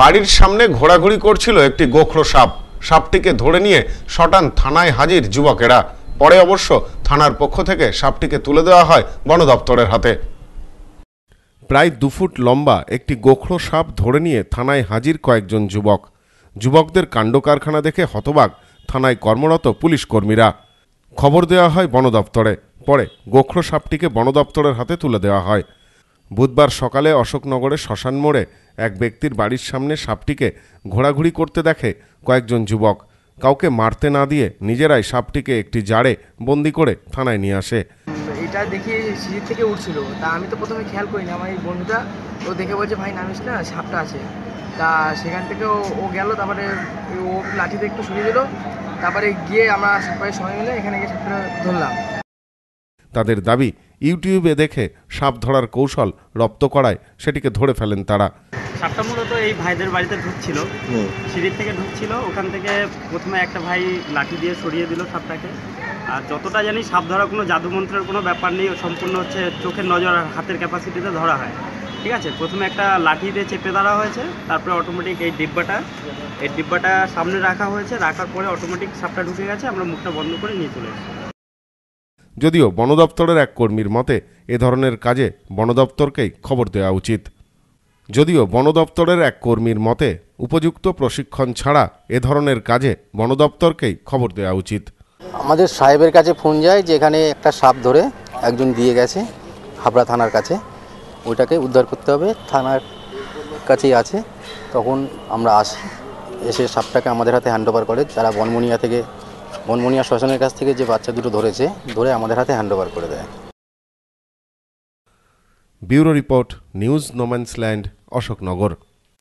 বাড়ির সামনে ঘোরাঘুরি করছিল একটি গোখরো সাপ সাপটিকে ধরে নিয়ে সটান থানায় হাজির যুবকেরা পরে অবশ্য থানার পক্ষ থেকে সাপটিকে তুলে দেওয়া হয় বন দপ্তরের হাতে প্রায় দু ফুট লম্বা একটি গোখরো সাপ ধরে নিয়ে থানায় হাজির কয়েকজন যুবক যুবকদের কাণ্ড কারখানা দেখে হতবাক থানায় কর্মরত পুলিশ কর্মীরা খবর দেওয়া হয় বন দপ্তরে পরে গোখরো সাপটিকে বন দপ্তরের হাতে তুলে দেওয়া হয় বুধবার সকালে অশোকনগরে শ্মশান মোড়ে এক ব্যক্তির বাড়ির সামনে সাপটিকে ঘোরাঘুরি করতে দেখে কয়েকজন যুবক কাউকে মারতে না দিয়ে নিজেরাই সাপটিকে একটি জারে বন্দি করে থানায় নিয়ে আসে এটা দেখি সিঁড়ি থেকে উঠছিল তা আমি তো প্রথমে খেয়াল না আমার এই বন্ধুটা ও দেখে বলছে ভাই নামিস না সাপটা আছে তা সেখান থেকে ও গেল তারপরে ও লাঠিতে একটু শুনিয়ে দিল তারপরে গিয়ে আমরা সবাই সময় মিলে এখানে গিয়ে সাপটা ধরলাম তাদের দাবি ইউটিউবে দেখে সাপ ধরার কৌশল রপ্ত করায় সেটিকে ধরে ফেলেন তারা সাপটা মূলত এই ভাইদের বাড়িতে ঢুকছিল সিঁড়ির থেকে ঢুকছিল ওখান থেকে প্রথমে একটা ভাই লাঠি দিয়ে সরিয়ে দিল সাপটাকে আর যতটা জানি সাপ ধরা কোনো জাদুমন্ত্রের কোনো ব্যাপার নেই সম্পূর্ণ হচ্ছে চোখের নজর আর হাতের ক্যাপাসিটিতে ধরা হয় ঠিক আছে প্রথমে একটা লাঠি দিয়ে চেপে ধরা হয়েছে তারপরে অটোমেটিক এই ডিব্বাটা এই ডিব্বাটা সামনে রাখা হয়েছে রাখার পরে অটোমেটিক সাপটা ঢুকে গেছে আমরা মুখটা বন্ধ করে নিয়ে চলে এসেছি যদিও বন দপ্তরের এক কর্মীর মতে এ ধরনের কাজে বন দপ্তরকেই খবর দেওয়া উচিত যদিও বন দপ্তরের এক কর্মীর মতে উপযুক্ত প্রশিক্ষণ ছাড়া এ ধরনের কাজে বন দপ্তরকেই খবর দেওয়া উচিত আমাদের সাহেবের কাছে ফোন যায় যে এখানে একটা সাপ ধরে একজন দিয়ে গেছে হাবড়া থানার কাছে ওইটাকে উদ্ধার করতে হবে থানার কাছেই আছে তখন আমরা আসি এসে সাপটাকে আমাদের হাতে হ্যান্ড ওভার করে যারা বনমনিয়া থেকে মনমনিয়া শ্মশানের কাছ থেকে যে বাচ্চা দুটো ধরেছে ধরে আমাদের হাতে হ্যান্ডওভার করে দেয় bureau report news no man's land Ashoknagar